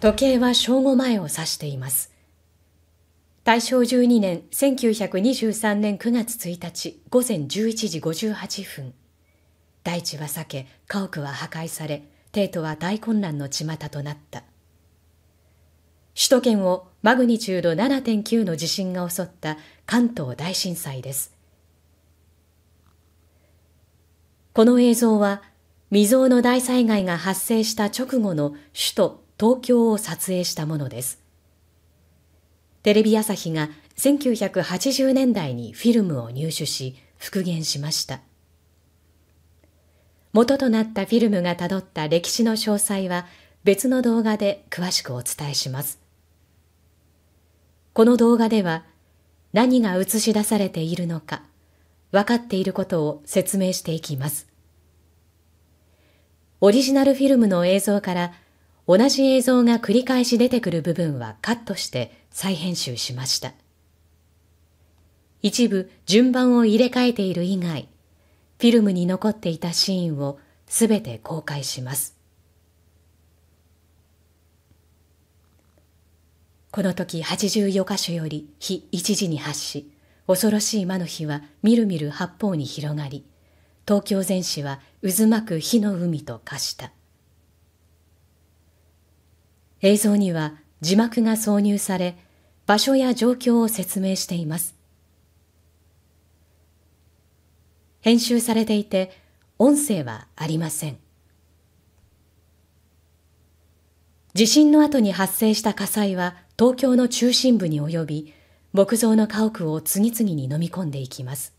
時計は正午前を指しています大正12年1923年9月1日午前11時58分大地は裂け家屋は破壊され帝都は大混乱の巷となった首都圏をマグニチュード7.9の地震が襲った関東大震災ですこの映像は未曾有の大災害が発生した直後の首都東京を撮影したものです。テレビ朝日が1980年代にフィルムを入手し復元しました。元となったフィルムがたどった歴史の詳細は別の動画で詳しくお伝えします。この動画では何が映し出されているのか分かっていることを説明していきます。オリジナルフィルムの映像から同じ映像が繰り返し出てくる部分はカットして再編集しました。一部順番を入れ替えている以外、フィルムに残っていたシーンをすべて公開します。この時84箇所より日一時に発し、恐ろしい魔の火はみるみる八方に広がり、東京全市は渦巻く火の海と化した映像には字幕が挿入され場所や状況を説明しています編集されていて音声はありません地震の後に発生した火災は東京の中心部に及び木造の家屋を次々に飲み込んでいきます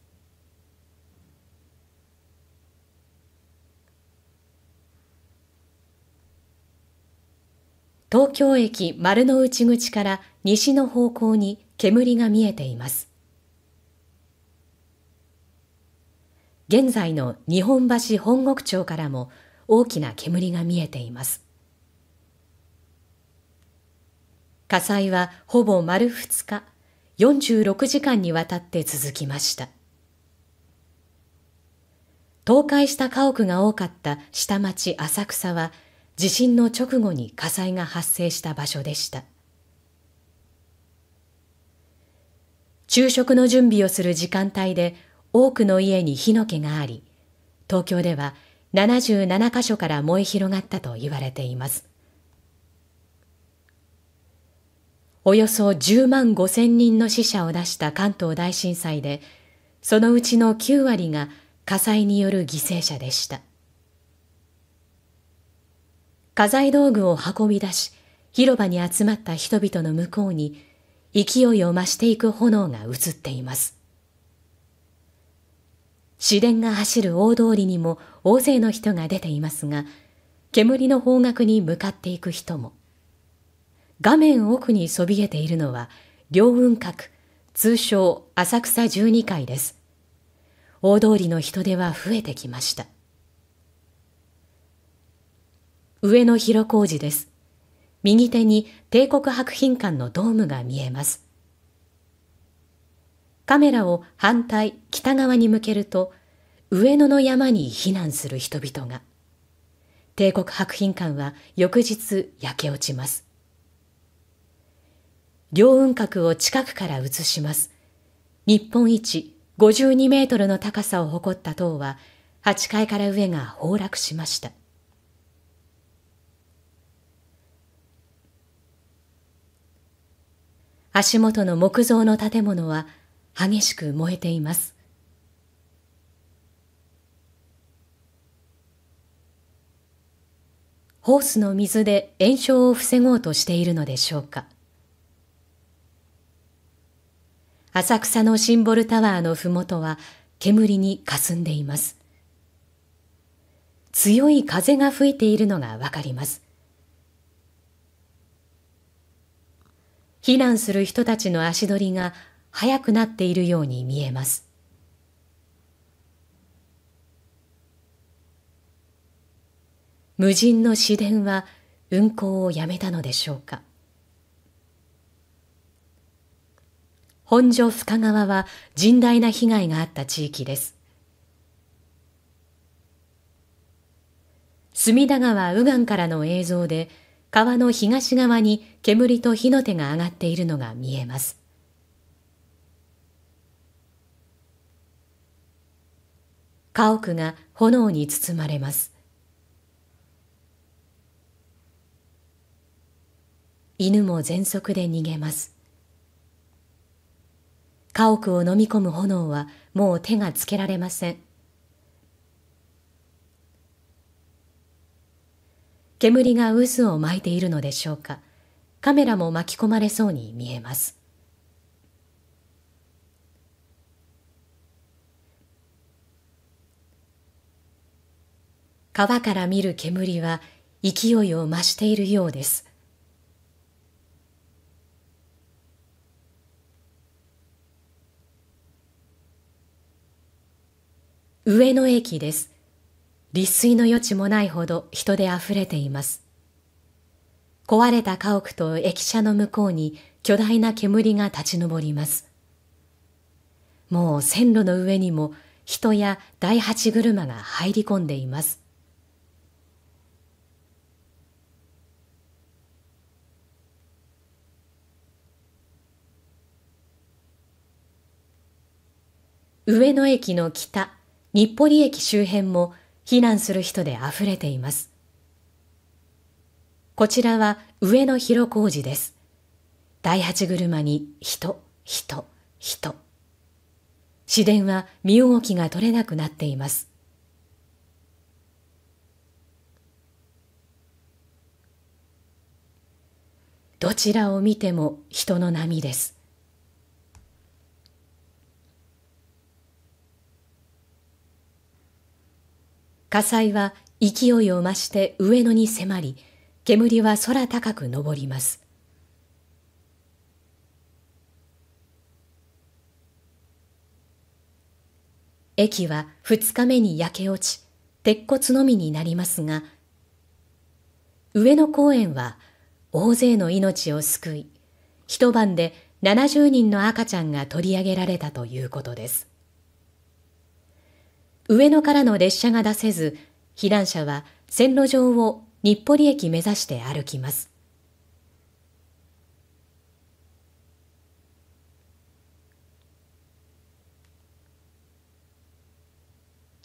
東京駅丸の内口から西の方向に煙が見えています現在の日本橋本国町からも大きな煙が見えています火災はほぼ丸2日46時間にわたって続きました倒壊した家屋が多かった下町浅草は地震の直後に火災が発生した場所でした昼食の準備をする時間帯で多くの家に火の気があり東京では77カ所から燃え広がったと言われていますおよそ10万5千人の死者を出した関東大震災でそのうちの9割が火災による犠牲者でした。家財道具を運び出し、広場に集まった人々の向こうに、勢いを増していく炎が映っています。市電が走る大通りにも大勢の人が出ていますが、煙の方角に向かっていく人も。画面奥にそびえているのは、両雲閣、通称浅草12階です。大通りの人出は増えてきました。上野広小路です。右手に帝国博品館のドームが見えます。カメラを反対、北側に向けると、上野の山に避難する人々が。帝国博品館は翌日焼け落ちます。両雲閣を近くから映します。日本一52メートルの高さを誇った塔は8階から上が崩落しました。足元の木造の建物は激しく燃えています。ホースの水で炎症を防ごうとしているのでしょうか。浅草のシンボルタワーの麓は煙に霞んでいます。強い風が吹いているのがわかります。避難する人たちの足取りが速くなっているように見えます。無人の市電は運行をやめたのでしょうか。本所深川は甚大な被害があった地域です。隅田川右岸からの映像で、川の東側に煙と火の手が上がっているのが見えます。家屋が炎に包まれます。犬も全速で逃げます。家屋を飲み込む炎はもう手がつけられません。煙が渦を巻いているのでしょうかカメラも巻き込まれそうに見えます川から見る煙は勢いを増しているようです上野駅です立水の余地もないほど人であふれています。壊れた家屋と駅舎の向こうに巨大な煙が立ち上ります。もう線路の上にも人や第八車が入り込んでいます。上野駅の北、日暮里駅周辺も避難する人で溢れています。こちらは上野広小路です。第八車に人、人、人。市電は身動きが取れなくなっています。どちらを見ても人の波です。火災は勢いを増して上野に迫り、煙は空高く昇ります。駅は2日目に焼け落ち、鉄骨のみになりますが、上野公園は大勢の命を救い、一晩で70人の赤ちゃんが取り上げられたということです。上野からの列車が出せず、避難者は線路上を日暮里駅目指して歩きます。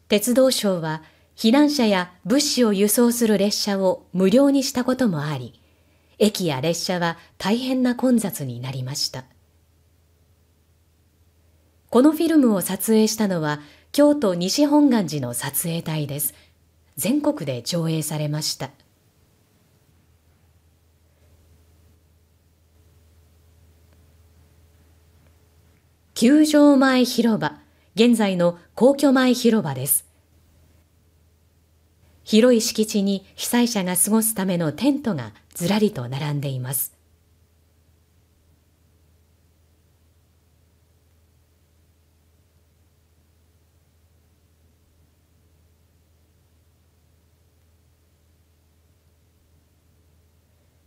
鉄道省は避難者や物資を輸送する列車を無料にしたこともあり、駅や列車は大変な混雑になりました。このフィルムを撮影したのは京都西本願寺の撮影隊です全国で上映されました球場前広場現在の皇居前広場です広い敷地に被災者が過ごすためのテントがずらりと並んでいます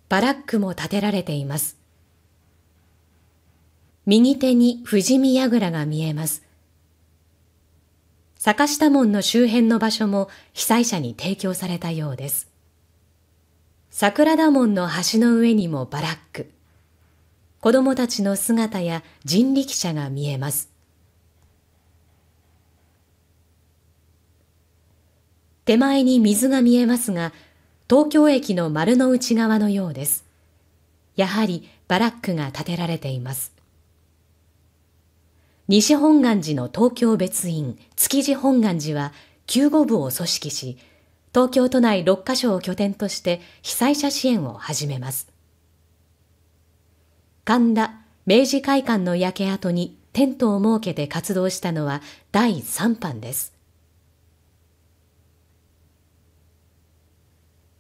バラックも建てられています。右手に富士見櫓が見えます。坂下門の周辺の場所も被災者に提供されたようです。桜田門の橋の上にもバラック。子供たちの姿や人力車が見えます。手前に水が見えますが、東京駅の丸の内側のようです。やはりバラックが建てられています。西本願寺の東京別院築地本願寺は救護部を組織し、東京都内6カ所を拠点として被災者支援を始めます。神田、明治会館の焼け跡にテントを設けて活動したのは第3版です。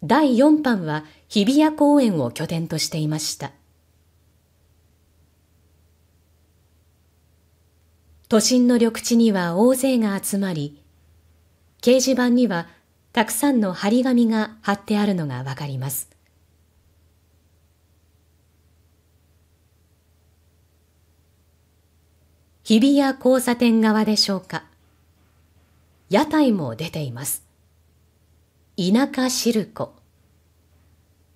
第4班は日比谷公園を拠点としていました都心の緑地には大勢が集まり掲示板にはたくさんの張り紙が貼ってあるのがわかります日比谷交差点側でしょうか屋台も出ています田舎汁粉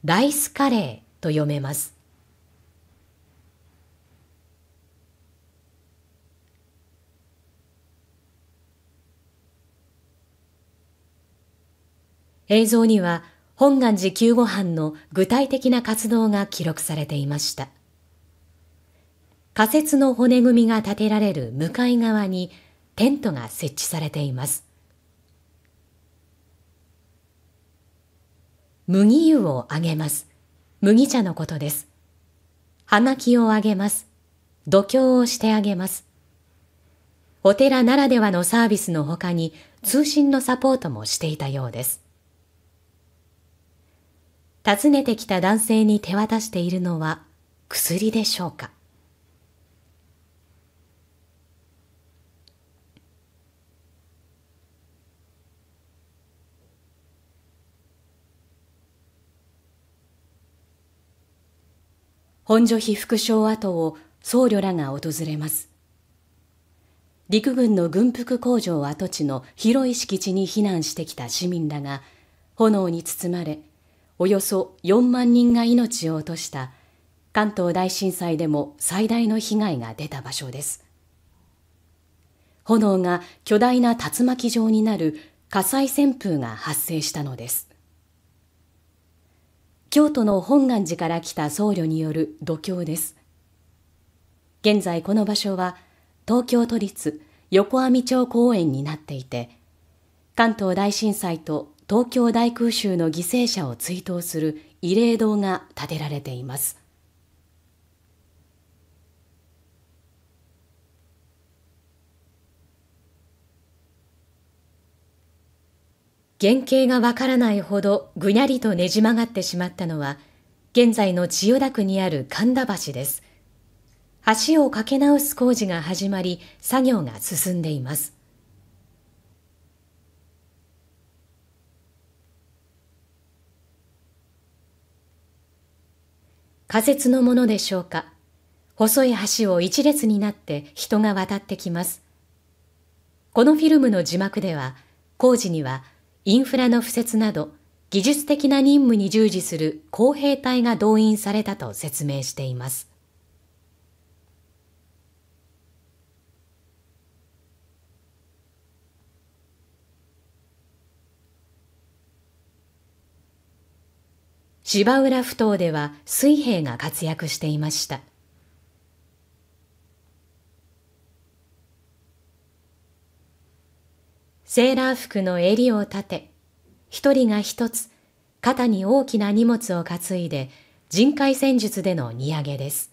ライスカレーと読めます映像には本願寺救護班の具体的な活動が記録されていました仮設の骨組みが建てられる向かい側にテントが設置されています麦湯をあげます。麦茶のことです。がきをあげます。度胸をしてあげます。お寺ならではのサービスの他に通信のサポートもしていたようです。訪ねてきた男性に手渡しているのは薬でしょうか本所被副将跡を僧侶らが訪れます。陸軍の軍服工場跡地の広い敷地に避難してきた市民らが炎に包まれ、およそ4万人が命を落とした関東大震災でも最大の被害が出た場所です。炎が巨大な竜巻状になる火災旋風が発生したのです。京都の本願寺から来た僧侶による度胸です現在この場所は東京都立横網町公園になっていて関東大震災と東京大空襲の犠牲者を追悼する慰霊堂が建てられています原型がわからないほどぐにゃりとねじ曲がってしまったのは、現在の千代田区にある神田橋です。橋を架け直す工事が始まり、作業が進んでいます。仮設のものでしょうか。細い橋を一列になって人が渡ってきます。このフィルムの字幕では、工事にはインフラの敷設など技術的な任務に従事する公兵隊が動員されたと説明しています。芝浦埠頭では水兵が活躍していました。セーラー服の襟を立て、一人が一つ、肩に大きな荷物を担いで、人海戦術での荷揚げです。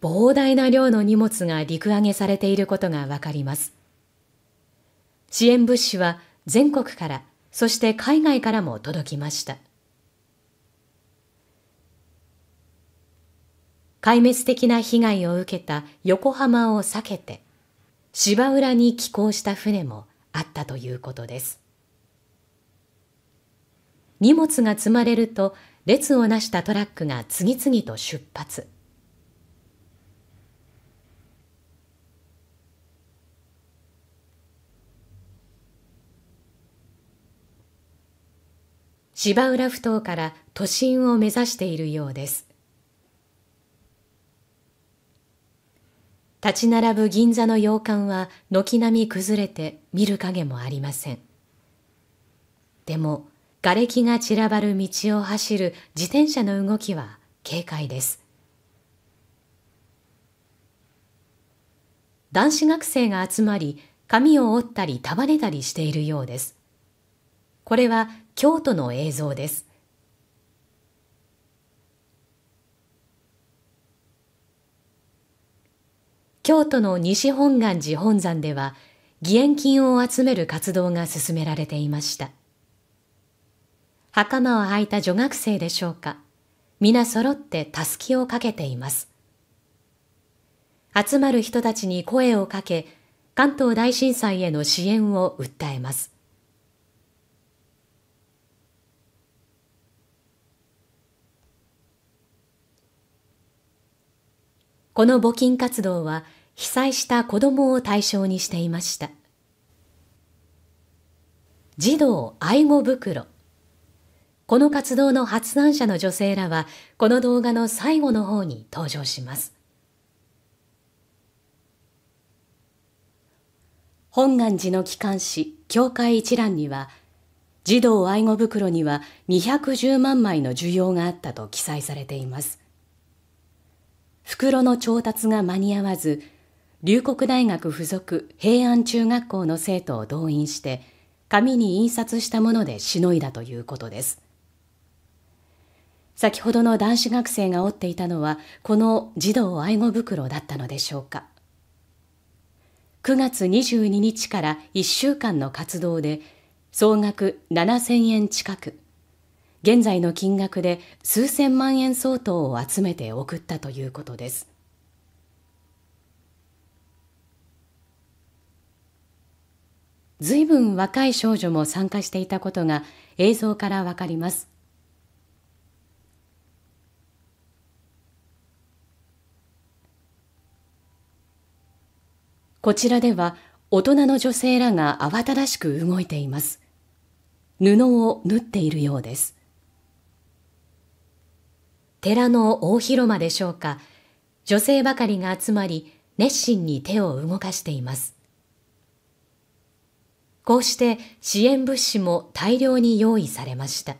膨大な量の荷物が陸揚げされていることがわかります。支援物資は全国から、そして海外からも届きました。壊滅的な被害を受けた横浜を避けて芝浦に寄港した船もあったということです荷物が積まれると列をなしたトラックが次々と出発芝浦埠頭から都心を目指しているようです立ち並ぶ銀座の洋館は軒並み崩れて見る影もありません。でも、瓦礫が散らばる道を走る自転車の動きは軽快です。男子学生が集まり、髪を折ったり束ねたりしているようです。これは京都の映像です。京都の西本願寺本山では義援金を集める活動が進められていました袴を履いた女学生でしょうか皆揃ってたすきをかけています集まる人たちに声をかけ関東大震災への支援を訴えますこの募金活動は被災した子どもを対象にしていました児童愛護袋この活動の発案者の女性らはこの動画の最後の方に登場します本願寺の機関紙教会一覧には児童愛護袋には210万枚の需要があったと記載されています袋の調達が間に合わず龍谷大学附属平安中学校の生徒を動員して紙に印刷したものでしのいだということです先ほどの男子学生が折っていたのはこの児童愛護袋だったのでしょうか9月22日から1週間の活動で総額7000円近く現在の金額で数千万円相当を集めて送ったということですずいぶん若い少女も参加していたことが映像からわかります。こちらでは大人の女性らが慌ただしく動いています。布を縫っているようです。寺の大広間でしょうか、女性ばかりが集まり、熱心に手を動かしています。こうして支援物資も大量に用意されました。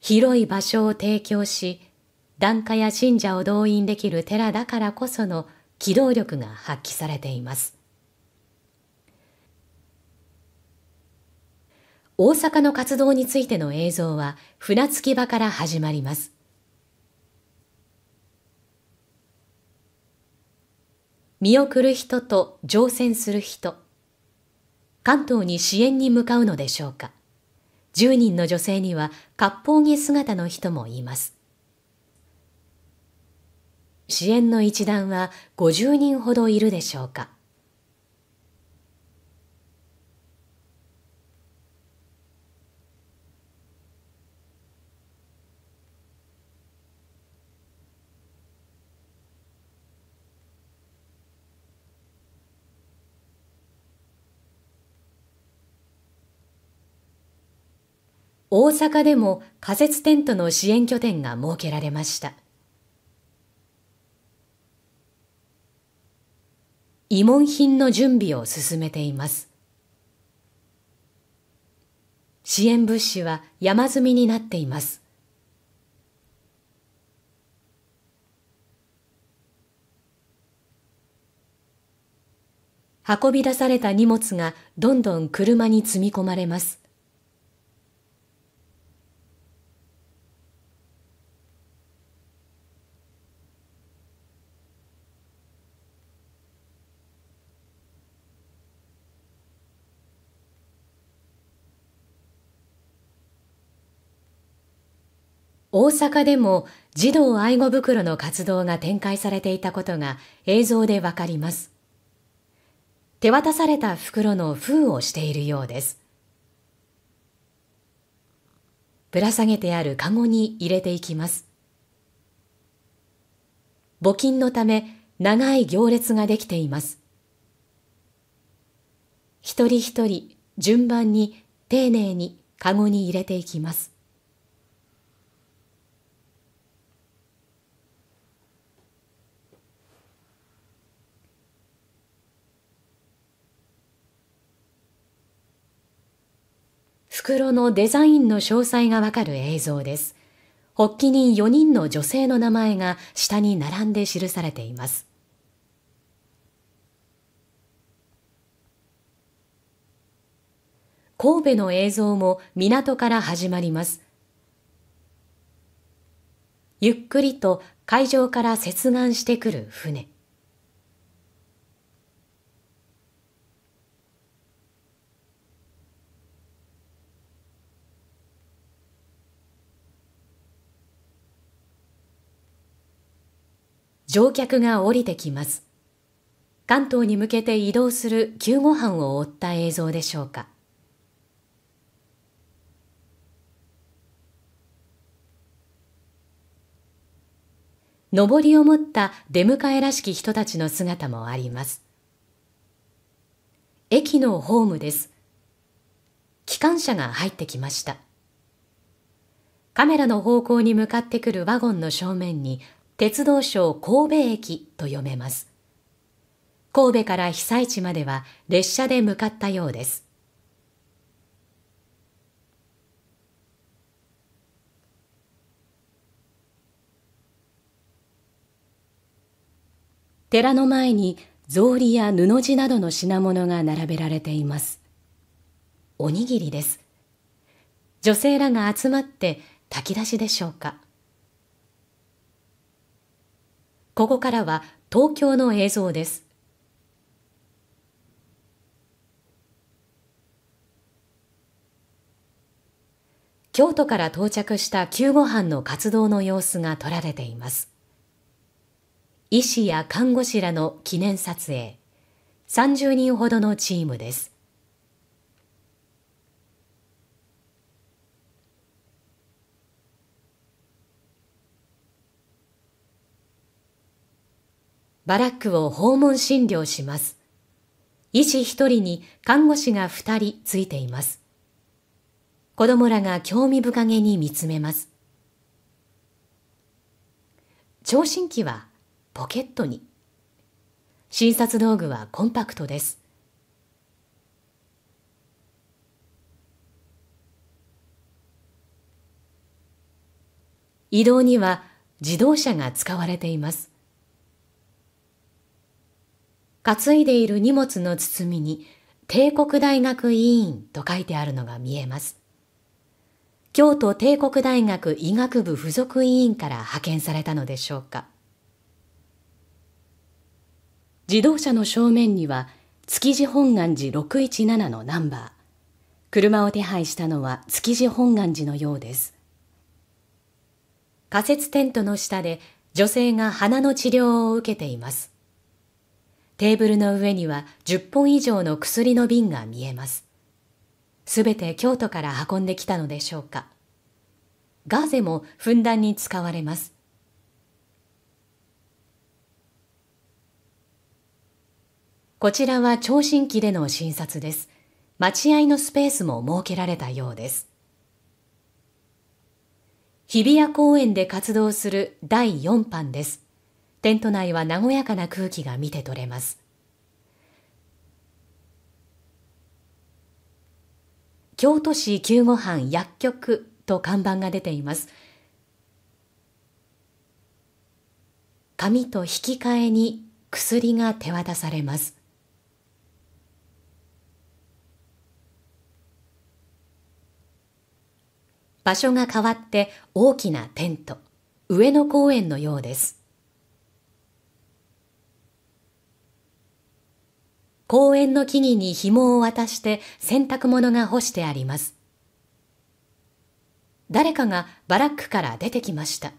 広い場所を提供し、檀家や信者を動員できる寺だからこその機動力が発揮されています。大阪の活動についての映像は船着き場から始まります。見送る人と乗船する人関東に支援に向かうのでしょうか10人の女性には割烹着姿の人もいます支援の一団は50人ほどいるでしょうか大阪でも仮設テントの支援拠点が設けられました慰問品の準備を進めています支援物資は山積みになっています運び出された荷物がどんどん車に積み込まれます大阪でも児童愛護袋の活動が展開されていたことが映像でわかります。手渡された袋の封をしているようです。ぶら下げてあるカゴに入れていきます。募金のため長い行列ができています。一人一人順番に丁寧にカゴに入れていきます。袋のデザインの詳細がわかる映像です。発起人4人の女性の名前が下に並んで記されています。神戸の映像も港から始まります。ゆっくりと海上から接岸してくる船。乗客が降りてきます。関東に向けて移動する救護班を追った映像でしょうか。上りを持った出迎えらしき人たちの姿もあります。駅のホームです。機関車が入ってきました。カメラの方向に向かってくるワゴンの正面に鉄道省神戸駅と読めます。神戸から被災地までは列車で向かったようです。寺の前に草履や布地などの品物が並べられています。おにぎりです。女性らが集まって炊き出しでしょうか。ここからは東京の映像です。京都から到着した救護班の活動の様子が撮られています。医師や看護師らの記念撮影、30人ほどのチームです。バラックを訪問診療します。医師1人に看護師が2人ついています。子供らが興味深げに見つめます。聴診器はポケットに。診察道具はコンパクトです。移動には自動車が使われています。担いでいる荷物の包みに帝国大学医院と書いてあるのが見えます。京都帝国大学医学部附属医院から派遣されたのでしょうか。自動車の正面には築地本願寺617のナンバー。車を手配したのは築地本願寺のようです。仮設テントの下で女性が鼻の治療を受けています。テーブルの上には10本以上の薬の瓶が見えます。すべて京都から運んできたのでしょうか。ガーゼもふんだんに使われます。こちらは聴診器での診察です。待合のスペースも設けられたようです。日比谷公園で活動する第4班です。テント内は和やかな空気が見て取れます。京都市救護班薬局と看板が出ています。紙と引き換えに薬が手渡されます。場所が変わって大きなテント、上野公園のようです。公園の木々に紐を渡して洗濯物が干してあります。誰かがバラックから出てきました。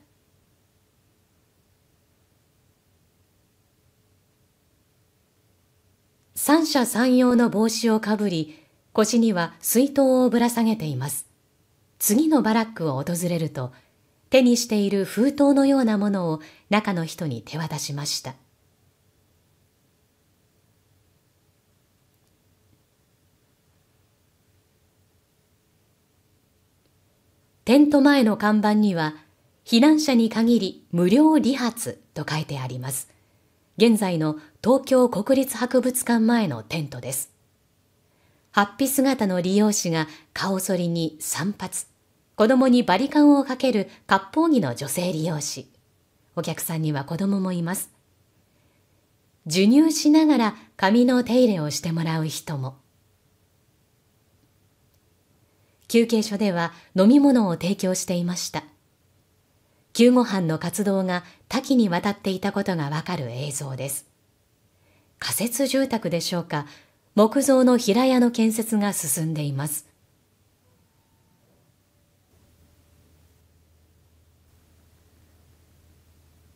三者三様の帽子をかぶり、腰には水筒をぶら下げています。次のバラックを訪れると、手にしている封筒のようなものを中の人に手渡しました。テント前の看板には、避難者に限り無料理髪と書いてあります。現在の東京国立博物館前のテントです。ハッピ姿の理容師が顔剃りに散髪、子供にバリカンをかける割烹着の女性理容師、お客さんには子供もいます。授乳しながら髪の手入れをしてもらう人も。休憩所では飲み物を提供していました救護班の活動が多岐にわたっていたことがわかる映像です仮設住宅でしょうか木造の平屋の建設が進んでいます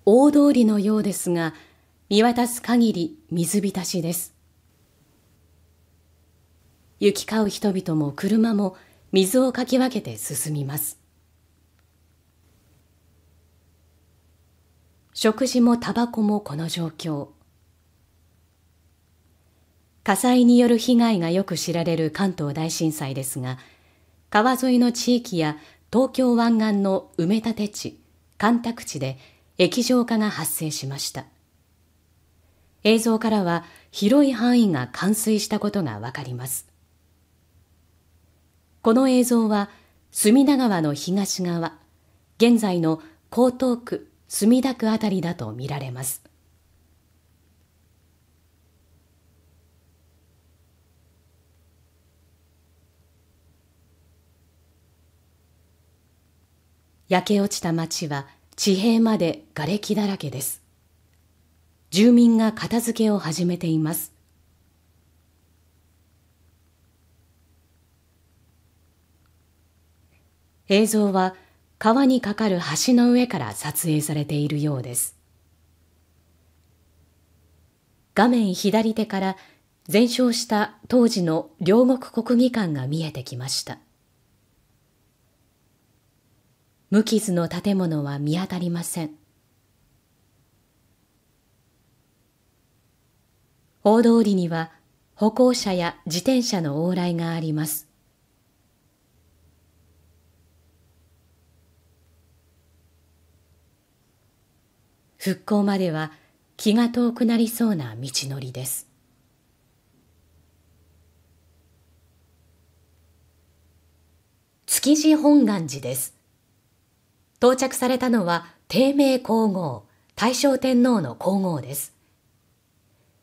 大通りのようですが見渡す限り水浸しです行き交う人々も車も水をかき分けて進みます食事もタバコもこの状況火災による被害がよく知られる関東大震災ですが川沿いの地域や東京湾岸の埋め立て地干拓地で液状化が発生しました映像からは広い範囲が冠水したことがわかりますこの映像は隅田川の東側現在の江東区墨田区あたりだとみられます焼け落ちた町は地平まで瓦礫だらけです住民が片付けを始めています映像は川に架かる橋の上から撮影されているようです画面左手から全焼した当時の両国国技館が見えてきました無傷の建物は見当たりません大通りには歩行者や自転車の往来があります復興までは気が遠くなりそうな道のりです。築地本願寺です。到着されたのは、低明皇后、大正天皇の皇后です。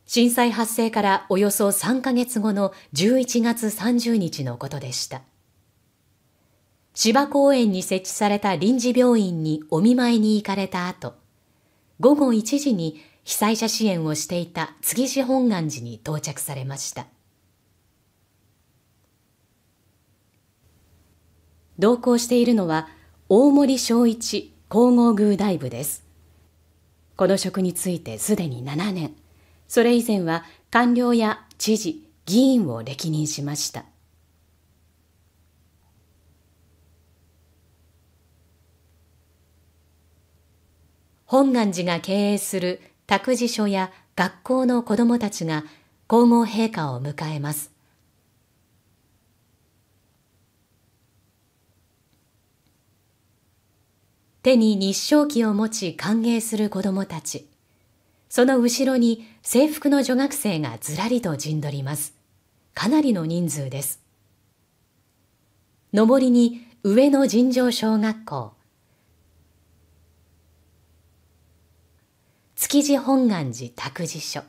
震災発生からおよそ3ヶ月後の11月30日のことでした。芝公園に設置された臨時病院にお見舞いに行かれた後、午後1時に被災者支援をしていた次地本願寺に到着されました同行しているのは大森昭一皇后宮大部ですこの職についてすでに7年それ以前は官僚や知事議員を歴任しました本願寺が経営する託児所や学校の子どもたちが皇后陛下を迎えます。手に日照旗を持ち歓迎する子どもたち。その後ろに制服の女学生がずらりと陣取ります。かなりの人数です。上りに上野尋常小学校、築地本願寺託児所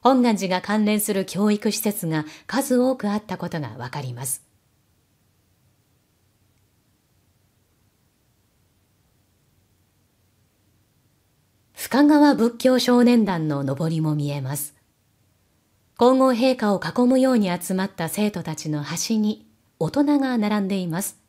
本願寺が関連する教育施設が数多くあったことがわかります深川仏教少年団の上りも見えます皇后陛下を囲むように集まった生徒たちの端に大人が並んでいます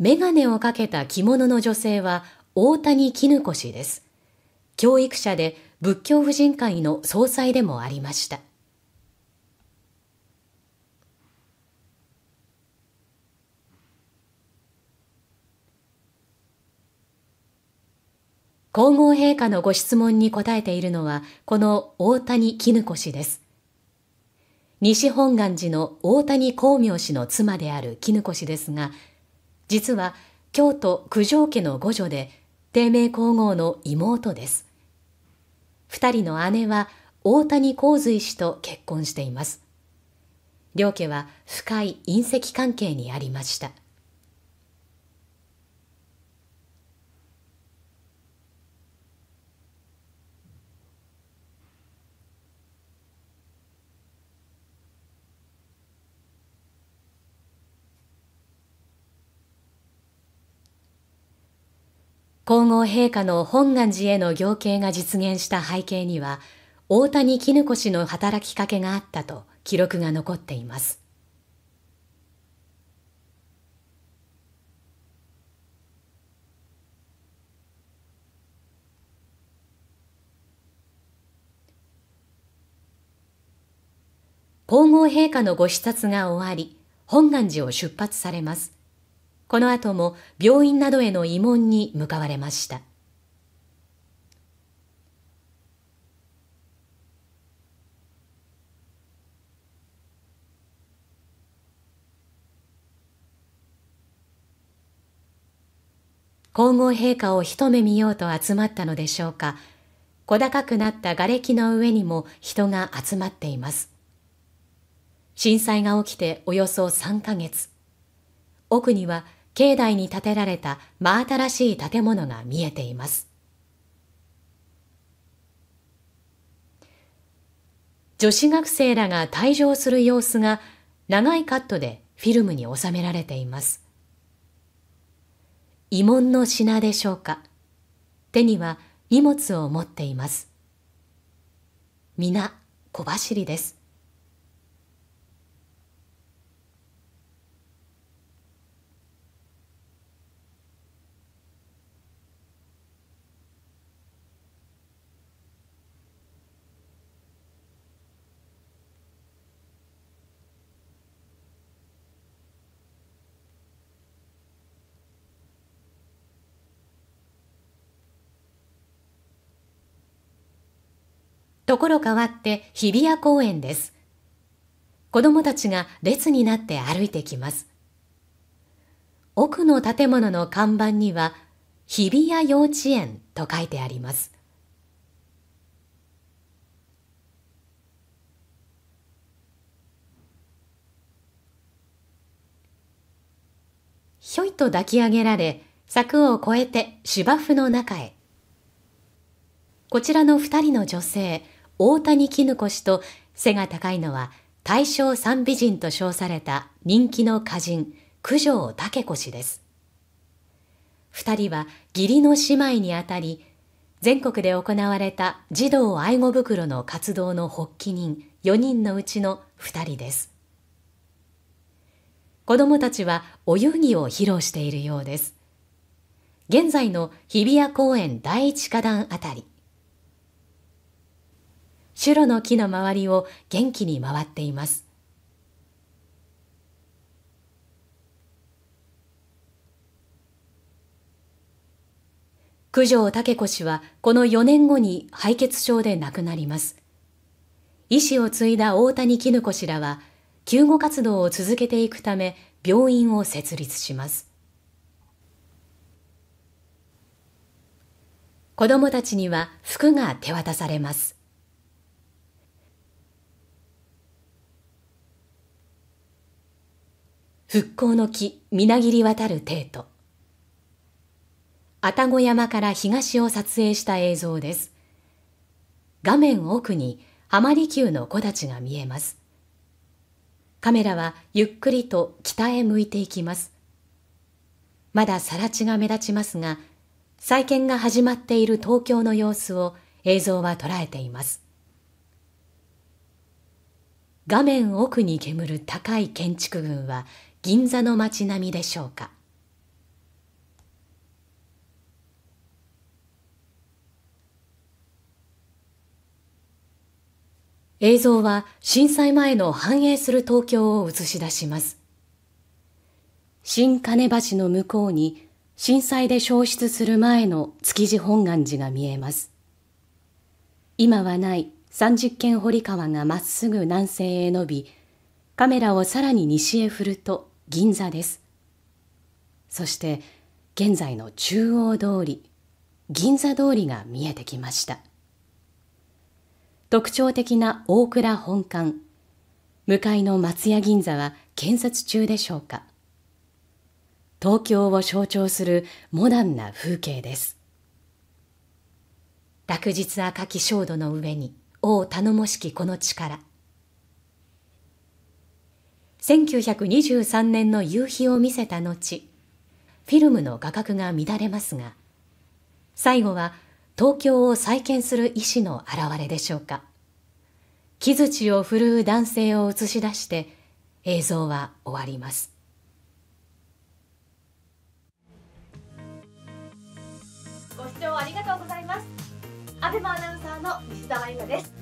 メガネをかけた着物の女性は大谷絹子氏です。教育者で仏教婦人会の総裁でもありました。皇后陛下のご質問に答えているのは、この大谷絹子氏です。西本願寺の大谷光明氏の妻である絹子氏ですが、実は京都九条家の五女で低迷皇后の妹です二人の姉は大谷洪水氏と結婚しています両家は深い隕石関係にありました皇后陛下の本願寺への行径が実現した背景には、大谷絹子氏の働きかけがあったと記録が残っています。皇后陛下のご視察が終わり、本願寺を出発されます。この後も病院などへの慰問に向かわれました。皇后陛下を一目見ようと集まったのでしょうか。小高くなった瓦礫の上にも人が集まっています。震災が起きておよそ3ヶ月。奥には境内に建てられた真新しい建物が見えています。女子学生らが退場する様子が長いカットでフィルムに収められています。慰問の品でしょうか。手には荷物を持っています。皆、小走りです。ところ変わって日比谷公園です。子供たちが列になって歩いてきます。奥の建物の看板には、日比谷幼稚園と書いてあります。ひょいと抱き上げられ、柵を越えて芝生の中へ。こちらの二人の女性、大谷絹子氏と背が高いのは大正三美人と称された人気の歌人九条武子氏です。二人は義理の姉妹にあたり、全国で行われた児童愛護袋の活動の発起人4人のうちの2人です。子供たちはお遊戯を披露しているようです。現在の日比谷公園第一花壇あたり、シュロの木の周りを元気に回っています。九条武子氏はこの4年後に敗血症で亡くなります。医師を継いだ大谷絹子氏らは、救護活動を続けていくため病院を設立します。子供たちには服が手渡されます。復興の木みなぎり渡る帝都愛宕山から東を撮影した映像です画面奥に浜離宮の木立が見えますカメラはゆっくりと北へ向いていきますまだ更地が目立ちますが再建が始まっている東京の様子を映像は捉えています画面奥に煙る高い建築群は銀座の街並みでしょうか映像は震災前の繁栄する東京を映し出します。新金橋の向こうに震災で消失する前の築地本願寺が見えます。今はない三十軒堀川がまっすぐ南西へ伸び、カメラをさらに西へ振ると銀座ですそして現在の中央通り銀座通りが見えてきました特徴的な大倉本館向かいの松屋銀座は建設中でしょうか東京を象徴するモダンな風景です落日赤き照度の上に王頼もしきこの力1923年の夕日を見せた後、フィルムの画角が乱れますが、最後は東京を再建する意志の表れでしょうか。木槌を振るう男性を映し出して映像は終わります。ご視聴ありがとうございます。アベマアナウンサーの西澤由香です。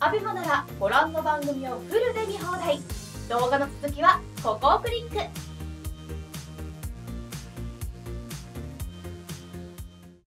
アベマならご覧の番組をフルで見放題。動画の続きはここをクリック